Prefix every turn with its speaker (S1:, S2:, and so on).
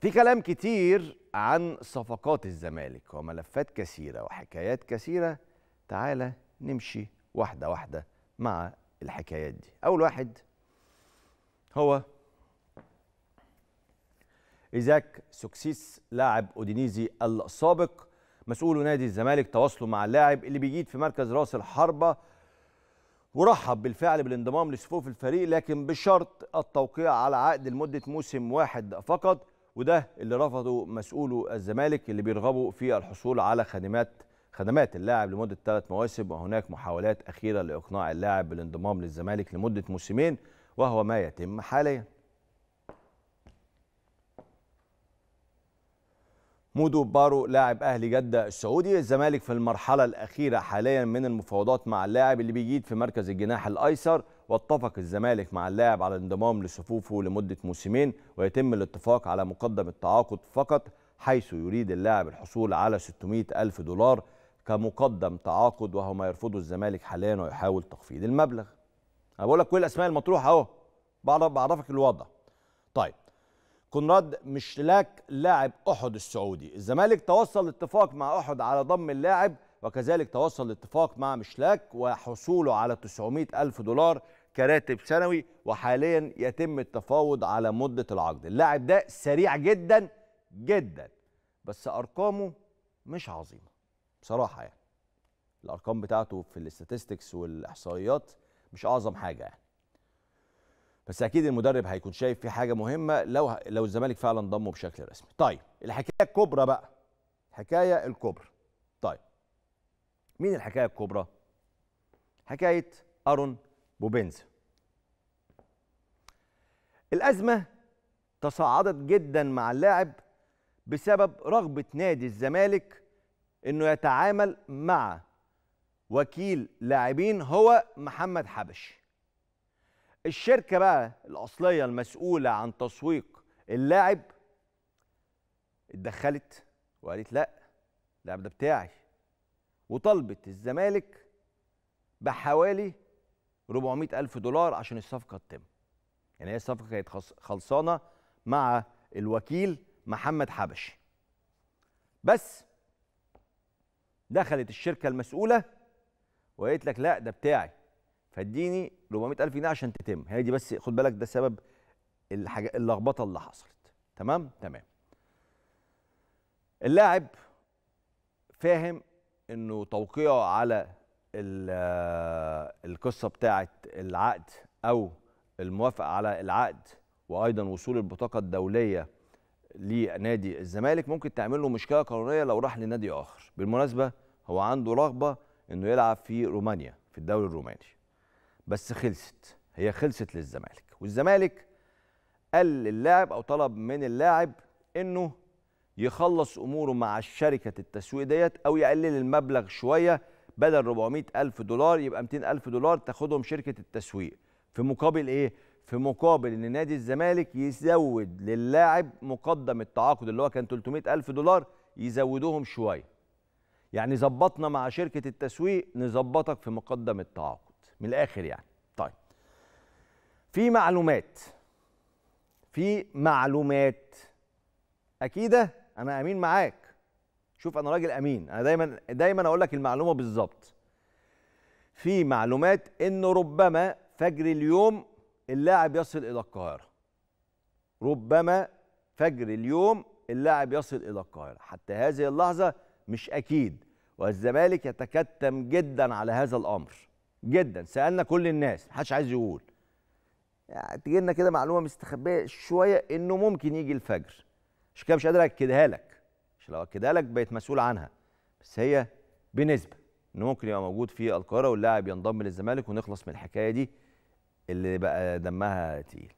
S1: في كلام كتير عن صفقات الزمالك وملفات كثيرة وحكايات كثيرة تعالى نمشي واحدة واحدة مع الحكايات دي أول واحد هو إيزاك سوكسيس لاعب أودينيزي السابق مسؤول نادي الزمالك تواصلوا مع اللاعب اللي بيجيد في مركز راس الحربة ورحب بالفعل بالانضمام لصفوف الفريق لكن بشرط التوقيع على عقد لمدة موسم واحد فقط وده اللي رفضه مسؤولو الزمالك اللي بيرغبوا في الحصول على خدمات خدمات اللاعب لمده ثلاث مواسم وهناك محاولات اخيره لاقناع اللاعب بالانضمام للزمالك لمده موسمين وهو ما يتم حاليا مودو بارو لاعب اهلي جده السعودي الزمالك في المرحله الاخيره حاليا من المفاوضات مع اللاعب اللي بيجيد في مركز الجناح الايسر واتفق الزمالك مع اللاعب على الانضمام لصفوفه لمدة موسمين ويتم الاتفاق على مقدم التعاقد فقط حيث يريد اللاعب الحصول على 600 ألف دولار كمقدم تعاقد وهو ما يرفضه الزمالك حاليا ويحاول تخفيض المبلغ انا بقول لك كل الاسماء المطروحه اهو بعرفك الوضع طيب كونراد مشلاك لاعب احد السعودي الزمالك توصل اتفاق مع احد على ضم اللاعب وكذلك توصل لاتفاق مع مشلاك وحصوله على 900 ألف دولار كراتب سنوي وحاليا يتم التفاوض على مدة العقد اللاعب ده سريع جدا جدا بس أرقامه مش عظيمة بصراحة يعني الأرقام بتاعته في الاستاتستكس والإحصائيات مش أعظم حاجة يعني بس اكيد المدرب هيكون شايف في حاجه مهمه لو لو الزمالك فعلا ضمه بشكل رسمي طيب الحكايه الكبرى بقى الحكايه الكبرى طيب مين الحكايه الكبرى؟ حكايه ارون بوبينز الازمه تصاعدت جدا مع اللاعب بسبب رغبه نادي الزمالك انه يتعامل مع وكيل لاعبين هو محمد حبش الشركه بقى الاصليه المسؤوله عن تسويق اللاعب اتدخلت وقالت لا اللاعب ده بتاعي وطالبت الزمالك بحوالي 400 ألف دولار عشان الصفقة تتم يعني هي الصفقة كانت خلصانة مع الوكيل محمد حبشي بس دخلت الشركة المسؤولة وقالت لك لا ده بتاعي فاديني 400 ألف جنيه عشان تتم هي دي بس خد بالك ده سبب الحاجة اللخبطة اللي حصلت تمام تمام اللاعب فاهم انه توقيعه على القصه بتاعه العقد او الموافقه على العقد وايضا وصول البطاقه الدوليه لنادي الزمالك ممكن تعمل له مشكله قانونيه لو راح لنادي اخر بالمناسبه هو عنده رغبه انه يلعب في رومانيا في الدوري الروماني بس خلصت هي خلصت للزمالك والزمالك قال للاعب او طلب من اللاعب انه يخلص اموره مع الشركه التسويق ديت او يقلل المبلغ شويه بدل 400 الف دولار يبقى 200 الف دولار تاخدهم شركه التسويق في مقابل ايه في مقابل ان نادي الزمالك يزود للاعب مقدم التعاقد اللي هو كان 300 الف دولار يزودوهم شويه يعني ظبطنا مع شركه التسويق نظبطك في مقدم التعاقد من الاخر يعني طيب في معلومات في معلومات اكيده انا امين معاك شوف انا راجل امين انا دايما دايما اقول لك المعلومه بالظبط في معلومات انه ربما فجر اليوم اللاعب يصل الى القاهره ربما فجر اليوم اللاعب يصل الى القاهره حتى هذه اللحظه مش اكيد والزمالك يتكتم جدا على هذا الامر جدا سالنا كل الناس محدش عايز يقول يعني تجي لنا كده معلومه مستخبيه شويه انه ممكن يجي الفجر عشان كده مش قادر اكدها لك عشان لو اكدها لك بقيت مسؤول عنها بس هي بنسبه انه ممكن يبقى موجود في القاره واللاعب ينضم للزمالك ونخلص من الحكايه دي اللي بقى دمها تقيل